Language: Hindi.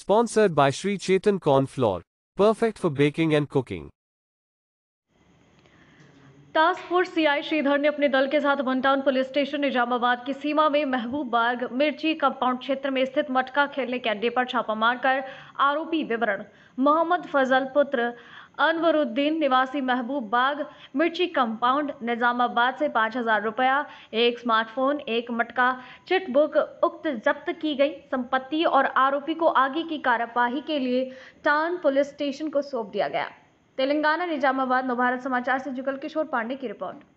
Sponsored by Sri Chetan Corn Flour. Perfect for baking and cooking. Task force CI Shridhar ने अपने दल के साथ वनटाउन पुलिस स्टेशन निजामाबाद की सीमा में महबूब बाग मिर्ची कंपाउंड क्षेत्र में स्थित मटका खेलने के अड्डे पर छापा मारकर आरोपी विवरण मोहम्मद फजल पुत्र अनवरुद्दीन निवासी महबूब बाग मिर्ची कंपाउंड निज़ामाबाद से पाँच हज़ार रुपया एक स्मार्टफोन एक मटका चिट बुक उक्त जब्त की गई संपत्ति और आरोपी को आगे की कार्यवाही के लिए टाउन पुलिस स्टेशन को सौंप दिया गया तेलंगाना निजामाबाद नवभारत समाचार से जुगल किशोर पांडे की रिपोर्ट